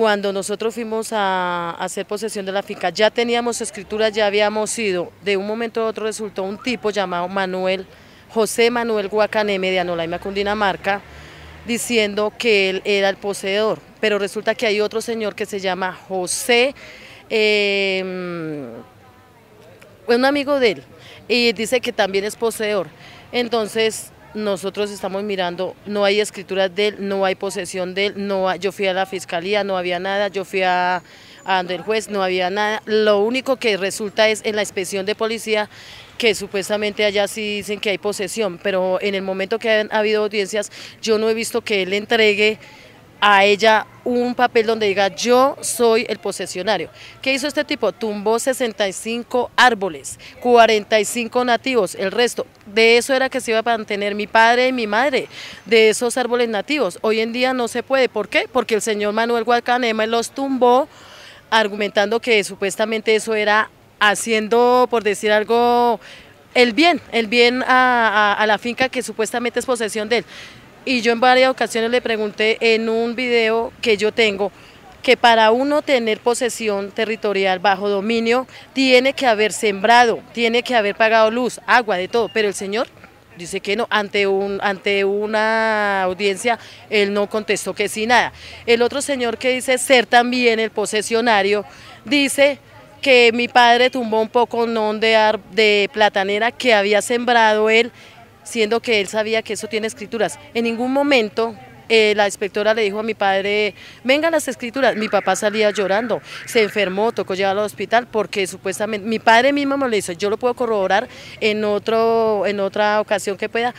cuando nosotros fuimos a, hacer posesión de la finca, ya teníamos escritura, ya habíamos ido. De un momento a otro resultó un tipo llamado Manuel, José Manuel Guacaneme de Anolaima, Cundinamarca, diciendo que él era el poseedor. Pero resulta que hay otro señor que se llama José, em, un amigo de él, y dice que también es poseedor. Entonces, nosotros estamos mirando, no hay escrituras de él, no hay posesión de él, no yo fui a la fiscalía, no había nada, yo fui a, a el juez, no había nada. Lo único que resulta es en la inspección de policía que supuestamente allá sí dicen que hay posesión, pero en el momento que han habido audiencias yo no he visto que él entregue a ella un papel donde diga yo soy el posesionario. ¿Qué hizo este tipo? Tumbó 65 árboles, 45 nativos, el resto. De eso era que se iba a mantener mi padre y mi madre, de esos árboles nativos. Hoy en día no se puede. ¿Por qué? Porque el señor Manuel Guacanema los tumbó argumentando que supuestamente eso era haciendo, por decir algo, el bien, el bien a, a la finca que supuestamente es posesión de él. Y yo en varias ocasiones le pregunté en un video que yo tengo, que para uno tener posesión territorial bajo dominio, tiene que haber sembrado, tiene que haber pagado luz, agua, de todo, pero el señor dice que no, ante, un, ante una audiencia él no contestó que sí nada. El otro señor que dice ser también el posesionario, dice que mi padre tumbó un poco un de, de platanera que había sembrado él siendo que él sabía que eso tiene escrituras. En ningún momento eh, la inspectora le dijo a mi padre, venga las escrituras. Mi papá salía llorando, se enfermó, tocó llevarlo al hospital porque supuestamente, mi padre mismo me lo hizo, yo lo puedo corroborar en, otro, en otra ocasión que pueda.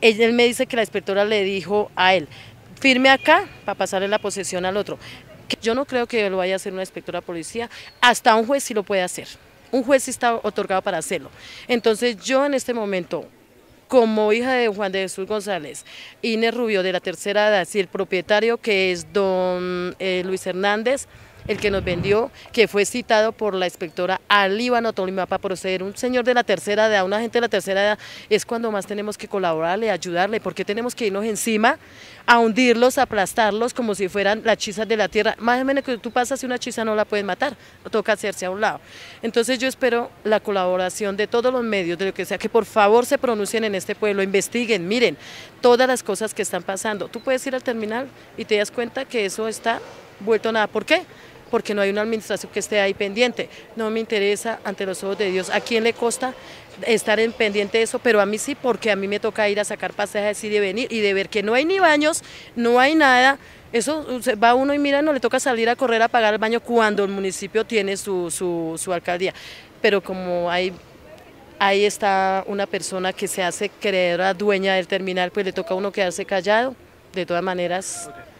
Él, me dice que la inspectora le dijo a él, firme acá para pasarle la posesión al otro. Yo no creo que lo vaya a hacer una inspectora policía, hasta un juez sí lo puede hacer. Un juez está otorgado para hacerlo. Entonces yo en este momento como hija de Juan de Jesús González, Inés Rubio de la tercera edad, y el propietario que es don eh, Luis Hernández, el que nos vendió, que fue citado por la inspectora al Líbano, Tolima, para proceder. Un señor de la tercera edad, una gente de la tercera edad, es cuando más tenemos que colaborarle, ayudarle, porque tenemos que irnos encima a hundirlos, aplastarlos como si fueran las chizas de la tierra. Más o menos que tú pasas y una chiza no la puedes matar, toca hacerse a un lado. Entonces yo espero la colaboración de todos los medios, de lo que sea, que por favor se pronuncien en este pueblo, investiguen, miren todas las cosas que están pasando. Tú puedes ir al terminal y te das cuenta que eso está vuelto a nada. ¿Por qué? porque no hay una administración que esté ahí pendiente. No me interesa ante los ojos de Dios. ¿A quién le costa estar en pendiente de eso? Pero a mí sí, porque a mí me toca ir a sacar pasajes y de venir y de ver que no hay ni baños, no hay nada. Eso va uno y mira, no le toca salir a correr a pagar el baño cuando el municipio tiene su, alcaldía. Pero como hay ahí está una persona que se hace creer a dueña del terminal, pues le toca a uno quedarse callado. De todas maneras,